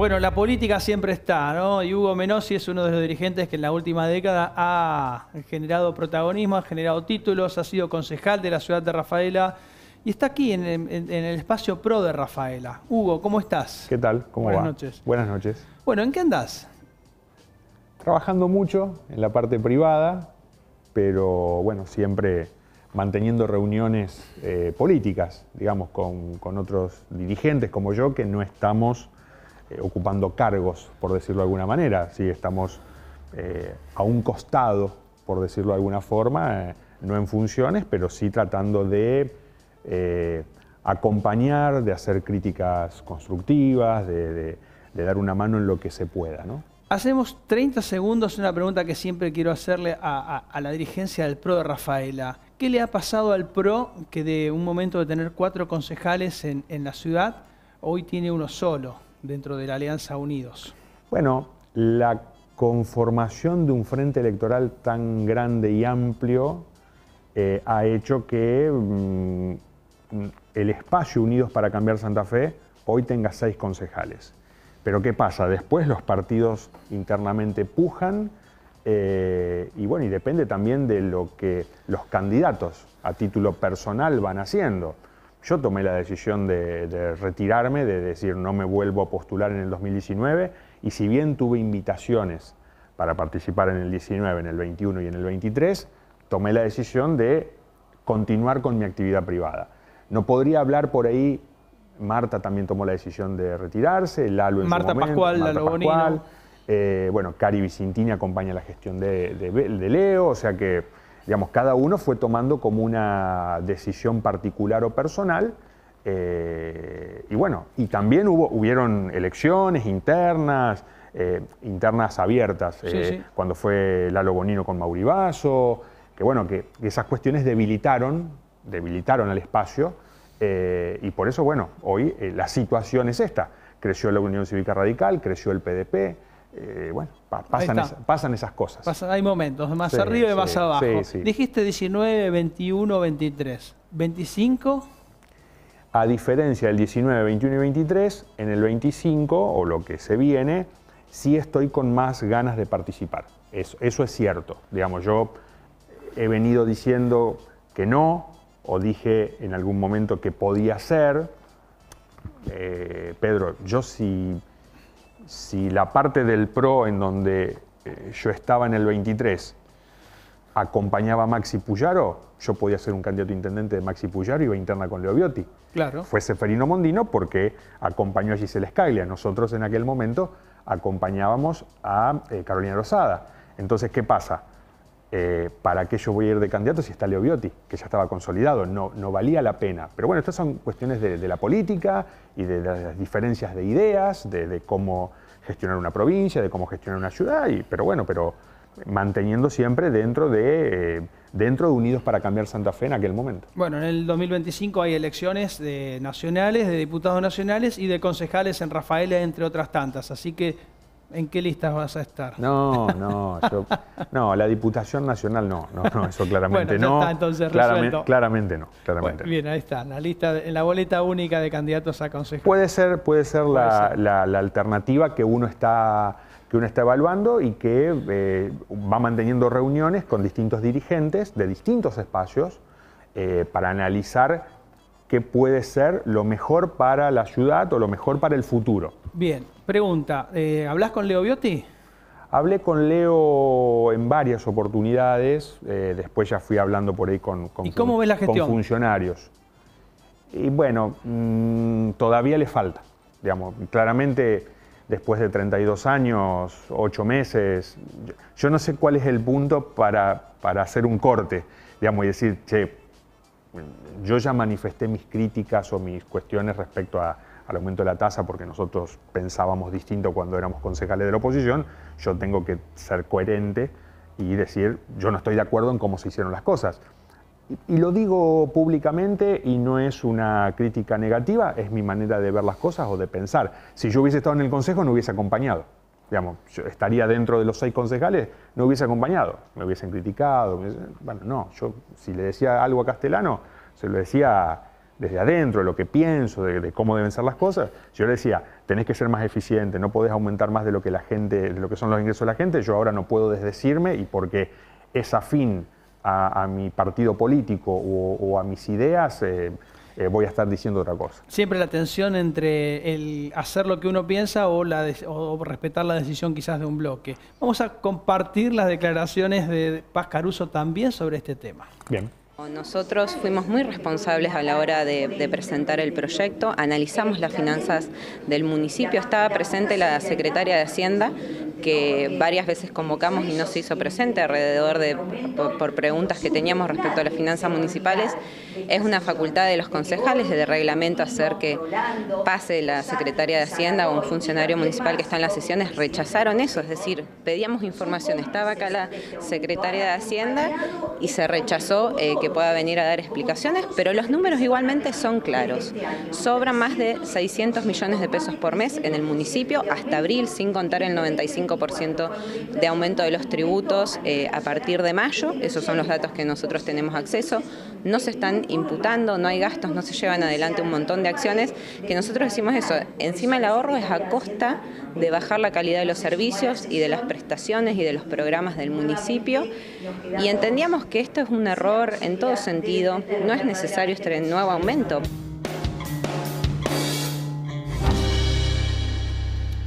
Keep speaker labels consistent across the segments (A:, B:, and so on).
A: Bueno, la política siempre está, ¿no? Y Hugo Menossi es uno de los dirigentes que en la última década ha generado protagonismo, ha generado títulos, ha sido concejal de la ciudad de Rafaela y está aquí en, el espacio pro de Rafaela.
B: Hugo, ¿cómo estás? ¿Qué tal? ¿Cómo Buenas noches. Buenas noches.
A: Bueno, ¿en qué andas?
B: Trabajando mucho en la parte privada, pero bueno, siempre manteniendo reuniones eh, políticas, digamos, con otros dirigentes como yo, que no estamos eh, ocupando cargos, por decirlo de alguna manera. Si estamos eh, a un costado, por decirlo de alguna forma, eh, no en funciones, pero sí tratando de acompañar, de hacer críticas constructivas, de, dar una mano en lo que se pueda. ¿no?
A: Hacemos 30 segundos una pregunta que siempre quiero hacerle a, la dirigencia del PRO de Rafaela. ¿Qué le ha pasado al PRO que de un momento de tener cuatro concejales en la ciudad, hoy tiene uno solo? dentro de la Alianza Unidos?
B: Bueno, la conformación de un frente electoral tan grande y amplio eh, ha hecho que mm, el espacio Unidos para Cambiar Santa Fe hoy tenga seis concejales. Pero ¿qué pasa? Después los partidos internamente pujan eh, y bueno, y depende también de lo que los candidatos a título personal van haciendo yo tomé la decisión de, retirarme, de decir no me vuelvo a postular en el 2019 y si bien tuve invitaciones para participar en el 19, en el 21 y en el 23, tomé la decisión de continuar con mi actividad privada. No podría hablar por ahí, Marta también tomó la decisión de retirarse, Lalo en Marta su momento, Pascual, Lalo eh, bueno, Cari Vicentini acompaña la gestión de Leo, o sea que Digamos, cada uno fue tomando como una decisión particular o personal. Eh, y bueno, y también hubo, hubieron elecciones internas, eh, internas abiertas, eh, cuando fue Lalo Bonino con Mauribaso que bueno, que esas cuestiones debilitaron, debilitaron al espacio, y por eso, bueno, hoy la situación es esta. Creció la Unión Cívica Radical, creció el PDP, eh, bueno, pasan, esas cosas.
A: hay momentos, más arriba y más abajo. Dijiste 19, 21, 23. ¿25?
B: A diferencia del 19, 21 y 23, en el 25, o lo que se viene, sí estoy con más ganas de participar. Eso, es cierto. Digamos, yo he venido diciendo que no, o dije en algún momento que podía ser. Eh, Pedro, yo si si la parte del PRO en donde eh, yo estaba en el 23 acompañaba a Maxi Puyaro, yo podía ser un candidato intendente de Maxi Puyaro y iba interna con Leo Biotti. Claro. Fue Seferino Mondino porque acompañó a Gisela Scaglia. Nosotros en aquel momento acompañábamos a eh, Carolina Rosada. Entonces, ¿qué pasa? Eh, ¿para qué yo voy a ir de candidato si está Leo que ya estaba consolidado? No, no valía la pena. Pero bueno, estas son cuestiones de, la política y de, las diferencias de ideas, de, cómo gestionar una provincia, de cómo gestionar una ciudad, pero bueno, pero manteniendo siempre dentro de, eh, dentro de Unidos para Cambiar Santa Fe en aquel momento.
A: Bueno, en el 2025 hay elecciones de nacionales, de diputados nacionales y de concejales en Rafaela, entre otras tantas. Así que ¿En qué listas vas a estar?
B: No, no, no, la Diputación Nacional no, no, eso claramente bueno, no. Está entonces claramente, claramente no,
A: bien, ahí está, la lista, en la boleta única de candidatos a consejo.
B: Puede ser, puede ser, la, alternativa que uno está que uno está evaluando y que eh, va manteniendo reuniones con distintos dirigentes de distintos espacios eh, para analizar que puede ser lo mejor para la ciudad o lo mejor para el futuro. Bien, pregunta, eh, ¿hablas con Leo Biotti? Hablé con Leo en varias oportunidades, eh, después ya fui hablando por ahí con, con, cómo la funcionarios. Y bueno, mm, todavía le falta, digamos, claramente después de 32 años, 8 meses, yo, no sé cuál es el punto para, para hacer un corte, digamos, y decir, che, yo ya manifesté mis críticas o mis cuestiones respecto al aumento de la tasa porque nosotros pensábamos distinto cuando éramos concejales de la oposición, yo tengo que ser coherente y decir, yo no estoy de acuerdo en cómo se hicieron las cosas. y lo digo públicamente y no es una crítica negativa, es mi manera de ver las cosas o de pensar. Si yo hubiese estado en el Consejo no hubiese acompañado digamos, estaría dentro de los seis concejales, no hubiese acompañado, me hubiesen criticado. bueno, no, yo si le decía algo a Castellano, se lo decía desde adentro, de lo que pienso, de, cómo deben ser las cosas. Si yo le decía, tenés que ser más eficiente, no podés aumentar más de lo que la gente, lo que son los ingresos de la gente, yo ahora no puedo desdecirme y porque es afín a, mi partido político o, a mis ideas. Eh, eh, voy a estar diciendo otra cosa.
A: Siempre la tensión entre el hacer lo que uno piensa o, la respetar la decisión quizás de un bloque. Vamos a compartir las declaraciones de Paz Caruso también sobre este tema.
B: Bien.
C: Nosotros fuimos muy responsables a la hora de, presentar el proyecto, analizamos las finanzas del municipio, estaba presente la secretaria de Hacienda que varias veces convocamos y no se hizo presente alrededor de por, preguntas que teníamos respecto a las finanzas municipales. Es una facultad de los concejales de reglamento hacer que pase la secretaria de Hacienda o un funcionario municipal que está en las sesiones. Rechazaron eso, es decir, pedíamos información. Estaba acá la secretaria de Hacienda y se rechazó eh, que pueda venir a dar explicaciones, pero los números igualmente son claros. sobran más de 600 millones de pesos por mes en el municipio hasta abril, sin contar el 95 ciento de aumento de los tributos eh, a partir de mayo, esos son los datos que nosotros tenemos acceso, no se están imputando, no hay gastos, no se llevan adelante un montón de acciones, que nosotros decimos eso, encima el ahorro es a costa de bajar la calidad de los servicios y de las prestaciones y de los programas del municipio, y entendíamos que esto es un error en todo sentido, no es necesario este nuevo aumento.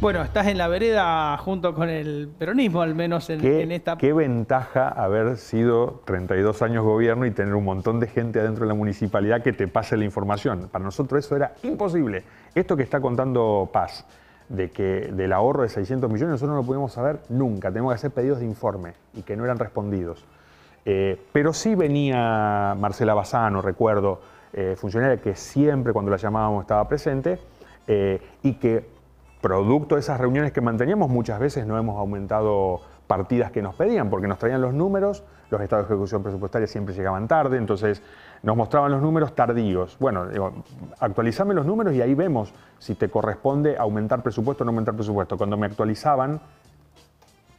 A: Bueno, estás en la vereda junto con el peronismo, al menos en,
B: esta... Qué ventaja haber sido 32 años gobierno y tener un montón de gente adentro de la municipalidad que te pase la información. Para nosotros eso era imposible. Esto que está contando Paz, de que del ahorro de 600 millones, nosotros no lo pudimos saber nunca. Tenemos que hacer pedidos de informe y que no eran respondidos. Eh, pero sí venía Marcela Bazano, recuerdo, eh, funcionaria que siempre cuando la llamábamos estaba presente, eh, y que producto de esas reuniones que manteníamos, muchas veces no hemos aumentado partidas que nos pedían, porque nos traían los números, los estados de ejecución presupuestaria siempre llegaban tarde, entonces nos mostraban los números tardíos. Bueno, actualizame los números y ahí vemos si te corresponde aumentar presupuesto o no aumentar presupuesto. Cuando me actualizaban,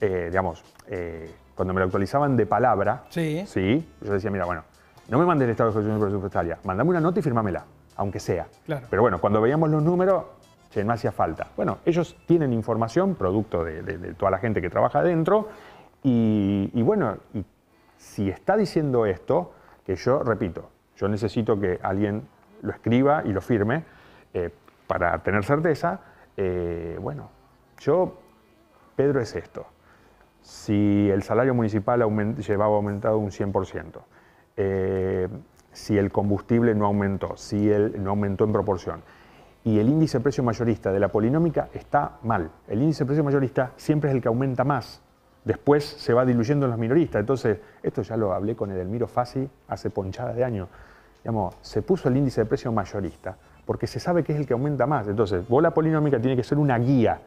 B: eh, digamos, eh, cuando me lo actualizaban de palabra, sí. sí. yo decía, mira, bueno, no me mandes el estado de ejecución presupuestaria, mandame una nota y firmámela, aunque sea. Pero bueno, cuando veíamos los números, no hacía falta. Bueno, ellos tienen información, producto de, toda la gente que trabaja adentro, y, bueno, si está diciendo esto, que yo, repito, yo necesito que alguien lo escriba y lo firme eh, para tener certeza, eh, bueno, yo, Pedro es esto. Si el salario municipal llevaba aumentado un 100%, eh, si el combustible no aumentó, si él no aumentó en proporción, y el índice de precio mayorista de la polinómica está mal. El índice de precio mayorista siempre es el que aumenta más. Después se va diluyendo en los minoristas. Entonces, esto ya lo hablé con Edelmiro Fassi hace ponchadas de año. Digamos, se puso el índice de precio mayorista porque se sabe que es el que aumenta más. Entonces, vos la polinómica tiene que ser una guía,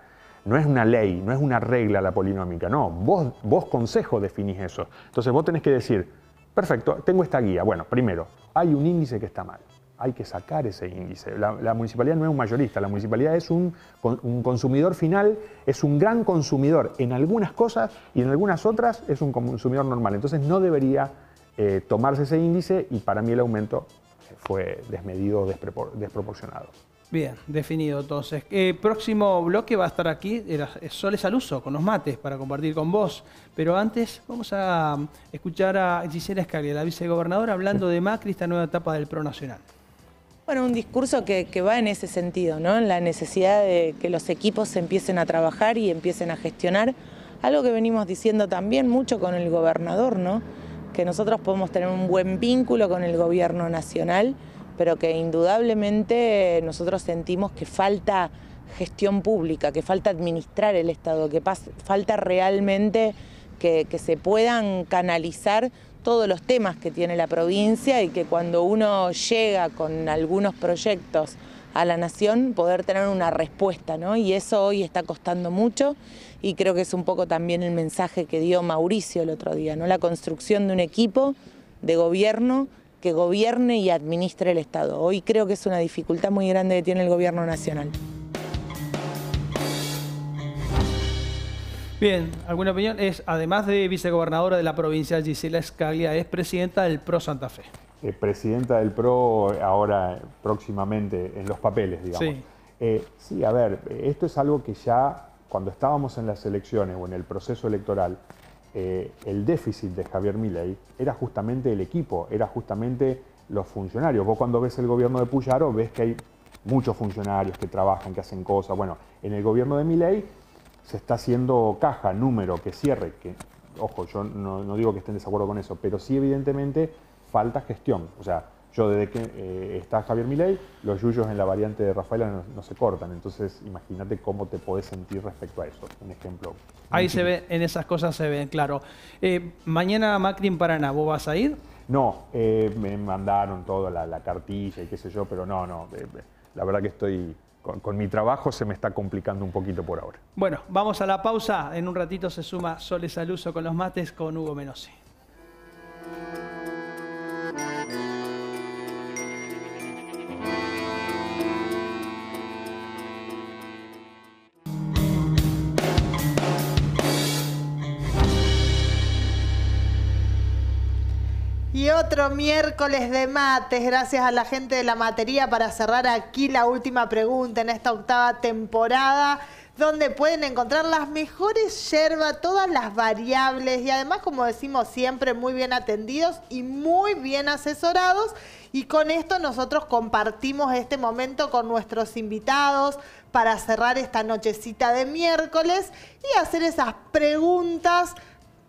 B: no es una ley, no es una regla la polinómica. No, vos, vos consejo definís eso. Entonces, vos tenés que decir, perfecto, tengo esta guía. Bueno, primero, hay un índice que está mal hay que sacar ese índice. La, municipalidad no es un mayorista, la municipalidad es un, consumidor final, es un gran consumidor en algunas cosas y en algunas otras es un consumidor normal. Entonces no debería eh, tomarse ese índice y para mí el aumento fue desmedido, desproporcionado.
A: Bien, definido entonces. Eh, próximo bloque va a estar aquí eh, Soles al Uso, con los mates, para compartir con vos. Pero antes vamos a mm, escuchar a Gisela Escaglia, la vicegobernadora, hablando de Macri, esta nueva etapa del Pro Nacional.
D: Bueno, un discurso que, va en ese sentido, ¿no? En la necesidad de que los equipos empiecen a trabajar y empiecen a gestionar. Algo que venimos diciendo también mucho con el gobernador, ¿no? Que nosotros podemos tener un buen vínculo con el gobierno nacional, pero que indudablemente nosotros sentimos que falta gestión pública, que falta administrar el Estado, que falta realmente que se puedan canalizar todos los temas que tiene la provincia y que cuando uno llega con algunos proyectos a la nación, poder tener una respuesta, ¿no? Y eso hoy está costando mucho y creo que es un poco también el mensaje que dio Mauricio el otro día, ¿no? La construcción de un equipo de gobierno que gobierne y administre el Estado. Hoy creo que es una dificultad muy grande que tiene el gobierno nacional.
A: Bien, ¿alguna opinión? Es, además de vicegobernadora de la provincia, Gisela Escaglia es presidenta del PRO Santa Fe.
B: presidenta del PRO eh, ahora próximamente en los papeles, digamos. Eh, sí. a ver, esto es algo que ya cuando estábamos en las elecciones o en el proceso electoral, eh, el déficit de Javier Milei era justamente el equipo, era justamente los funcionarios. Vos cuando ves el gobierno de Puyaro ves que hay muchos funcionarios que trabajan, que hacen cosas. Bueno, en el gobierno de Milei se está haciendo caja, número, que cierre, que, ojo, yo no, digo que estén en desacuerdo con eso, pero sí evidentemente falta gestión. O sea, yo desde que eh, está Javier Milei, los yuyos en la variante de Rafaela no, se cortan. Entonces, imagínate cómo te podés sentir respecto a eso. Un ejemplo.
A: Ahí se ve, en esas cosas se ven, claro. Eh, mañana Macri en Paraná, ¿vos vas a ir?
B: No, eh, me mandaron todo, la, cartilla y qué sé yo, pero no, no. la verdad que estoy con, mi trabajo se me está complicando un poquito por ahora.
A: Bueno, vamos a la pausa. En un ratito se suma Soles Uso con los mates con Hugo Menossi.
D: Y otro miércoles de mates, gracias a la gente de la matería para cerrar aquí la última pregunta en esta octava temporada, donde pueden encontrar las mejores yerbas, todas las variables y además, como decimos siempre, muy bien atendidos y muy bien asesorados. Y con esto nosotros compartimos este momento con nuestros invitados para cerrar esta nochecita de miércoles y hacer esas preguntas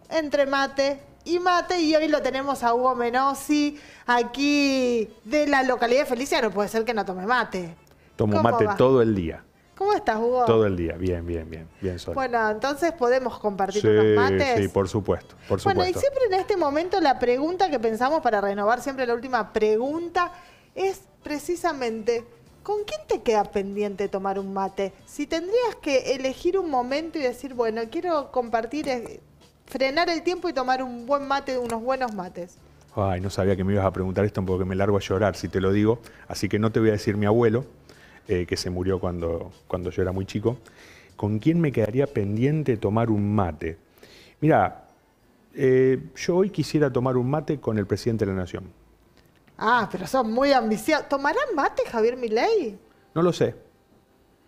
D: entre mate y mate. Y hoy lo tenemos a Hugo Menossi, aquí de la localidad de Felicia. No Puede ser que no tome mate.
B: Tomo mate todo el día.
D: ¿Cómo estás, Hugo? Todo
B: el día, bien, bien, bien, bien
D: Bueno, entonces podemos compartir unos mates. Sí, por
B: supuesto, por supuesto. Bueno, y siempre
D: en este momento la pregunta que pensamos para renovar siempre la última pregunta es precisamente ¿con quién te queda pendiente tomar un mate? Si tendrías que elegir un momento y decir, bueno, quiero compartir frenar el tiempo y tomar un buen mate, unos buenos mates.
B: Ay, no sabía que me ibas a preguntar esto porque me largo a llorar si te lo digo. Así que no te voy a decir mi abuelo, eh, que se murió cuando, cuando yo era muy chico. ¿Con quién me quedaría pendiente tomar un mate? Mira, eh, yo hoy quisiera tomar un mate con el presidente de la Nación.
D: Ah, pero son muy ambiciosos. ¿Tomarán mate Javier Milei?
B: No lo sé.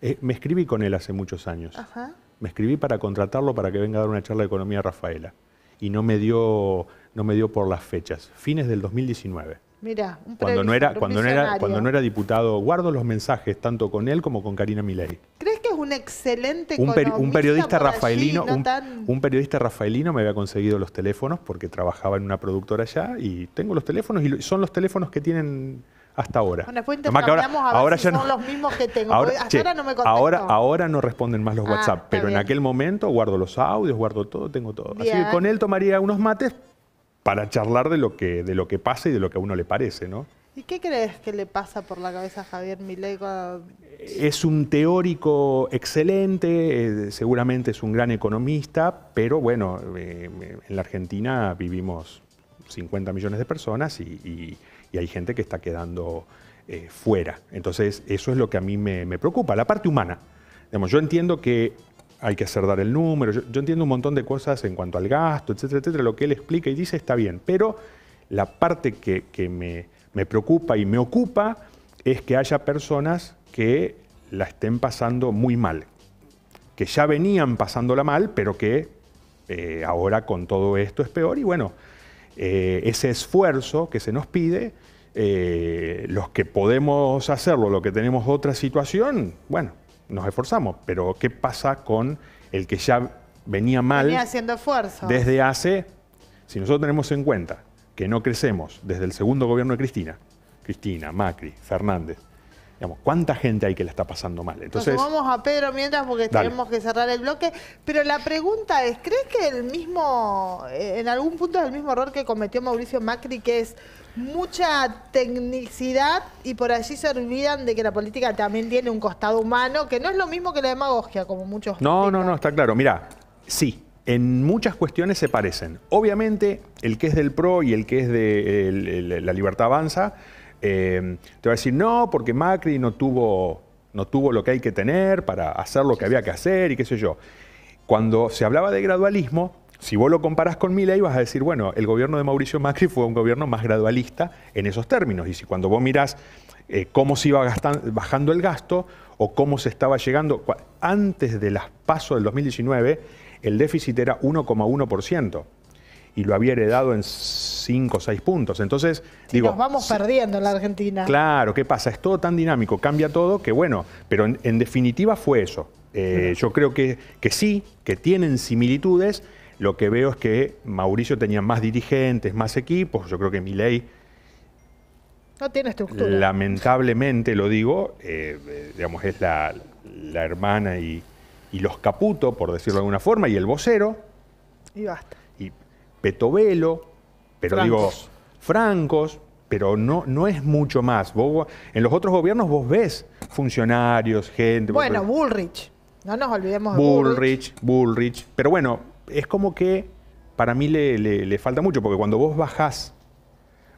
B: Eh, me escribí con él hace muchos años. Ajá me escribí para contratarlo para que venga a dar una charla de economía a Rafaela. Y no me dio, no me dio por las fechas. Fines del 2019.
D: Mira, un cuando no era, cuando no era, cuando no
B: era diputado, guardo los mensajes tanto con él como con Karina Milei.
D: ¿Crees que es un excelente un, periodista rafaelino, un, un,
B: periodista rafaelino me había conseguido los teléfonos porque trabajaba en una productora allá y tengo los teléfonos y son los teléfonos que tienen hasta ahora. Bueno,
D: después ahora, a ver son los mismos que tengo. Ahora, hasta ahora no me contesto.
B: Ahora, no responden más los ah, WhatsApp, pero en aquel momento guardo los audios, guardo todo, tengo todo. Así que con él tomaría unos mates para charlar de lo que, de lo que pasa y de lo que a uno le parece, ¿no?
D: ¿Y qué crees que le pasa por la cabeza a Javier Milei?
B: Es un teórico excelente, eh, seguramente es un gran economista, pero bueno, eh, en la Argentina vivimos 50 millones de personas y, hay gente que está quedando eh, fuera. Entonces, eso es lo que a mí me, preocupa, la parte humana. Digamos, yo entiendo que hay que hacer dar el número, yo, entiendo un montón de cosas en cuanto al gasto, etcétera, etcétera. Lo que él explica y dice está bien, pero la parte que, me, preocupa y me ocupa es que haya personas que la estén pasando muy mal, que ya venían pasándola mal, pero que eh, ahora con todo esto es peor. Y bueno, eh, ese esfuerzo que se nos pide, eh, los que podemos hacerlo, los que tenemos otra situación, bueno, nos esforzamos, pero ¿qué pasa con el que ya venía mal? Venía
D: haciendo esfuerzo. Desde
B: hace, si nosotros tenemos en cuenta que no crecemos desde el segundo gobierno de Cristina, Cristina, Macri, Fernández, Digamos, ¿Cuánta gente hay que la está pasando mal? Entonces, vamos
D: a Pedro mientras porque tenemos que cerrar el bloque. Pero la pregunta es, ¿crees que el mismo, eh, en algún punto es el mismo error que cometió Mauricio Macri, que es mucha tecnicidad y por allí se olvidan de que la política también tiene un costado humano, que no es lo mismo que la demagogia, como muchos.
B: No, no, no, está claro. Mira, sí, en muchas cuestiones se parecen. Obviamente, el que es del PRO y el que es de la libertad avanza eh, te va a decir, no, porque Macri no tuvo, no tuvo lo que hay que tener para hacer lo que había que hacer y qué sé yo. Cuando se hablaba de gradualismo, si vos lo comparás con Milei, vas a decir, bueno, el gobierno de Mauricio Macri fue un gobierno más gradualista en esos términos. Y si cuando vos mirás eh, cómo se iba bajando el gasto o cómo se estaba llegando, antes de las pasos del 2019, el déficit era 1,1% y lo había heredado en 5 o 6 puntos. Entonces, digo... Nos vamos
D: perdiendo en la Argentina.
B: Claro, ¿qué pasa? Es todo tan dinámico, cambia todo, que bueno, pero en, definitiva fue eso. Eh, yo creo que, que sí, que tienen similitudes. Lo que veo es que Mauricio tenía más dirigentes, más equipos. Yo creo que Miley...
D: no tiene estructura.
B: Lamentablemente, lo digo, eh, eh, digamos, es la, hermana y, y, los Caputo, por decirlo de alguna forma, y el vocero. Y basta. Petovelo, pero digo, francos, pero no, no es mucho más. en los otros gobiernos vos ves funcionarios, gente. Bueno,
D: Bullrich. No nos olvidemos Bullrich,
B: de Bullrich. Bullrich. Pero bueno, es como que para mí le, le, falta mucho, porque cuando vos bajás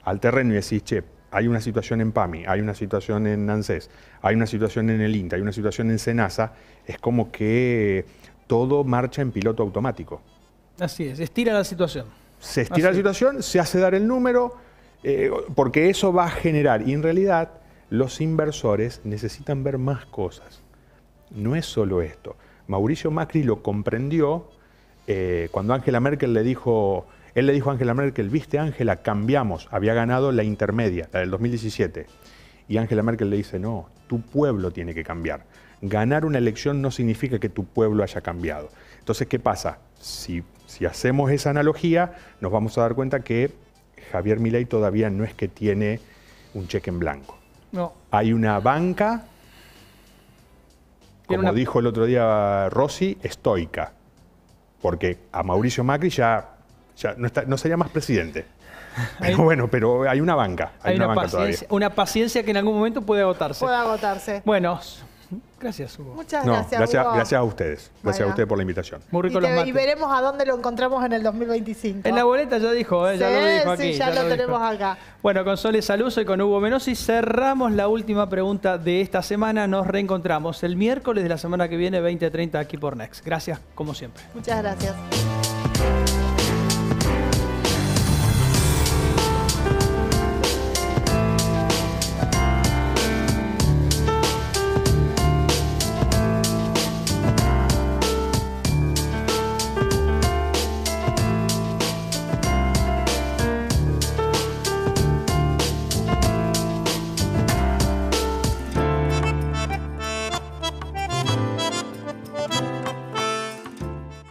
B: al terreno y decís, che, hay una situación en PAMI, hay una situación en ANSES, hay una situación en el INTA, hay una situación en SENASA, es como que todo marcha en piloto automático.
A: Así es, estira la situación.
B: Se estira la situación, se hace dar el número, eh, porque eso va a generar, y en realidad los inversores necesitan ver más cosas. No es solo esto. Mauricio Macri lo comprendió eh, cuando Angela Merkel le dijo, él le dijo a Angela Merkel, viste Angela, cambiamos, había ganado la intermedia, la del 2017. Y Angela Merkel le dice, no, tu pueblo tiene que cambiar. Ganar una elección no significa que tu pueblo haya cambiado. Entonces, ¿qué pasa? Si si hacemos esa analogía, nos vamos a dar cuenta que Javier Milei todavía no es que tiene un cheque en blanco. No. Hay una banca, como dijo el otro día Rossi, estoica. Porque a Mauricio Macri ya, ya no, sería más presidente. bueno, pero hay una banca. Hay, una,
A: paciencia, que en algún momento puede agotarse. Puede agotarse. Bueno, Gracias,
D: Hugo. Muchas gracias. Gracias, gracias a
B: ustedes. Gracias a ustedes por la invitación. Muy rico y, y,
D: veremos a dónde lo encontramos en el 2025. En la
B: boleta ya dijo, ¿eh? ya lo dijo aquí. Sí, lo, tenemos acá. Bueno,
A: con Sole Salud, y con Hugo Menosi cerramos la última pregunta de esta semana. Nos reencontramos el miércoles de la semana que viene, 20.30 aquí por Next. Gracias, como siempre.
D: Muchas gracias.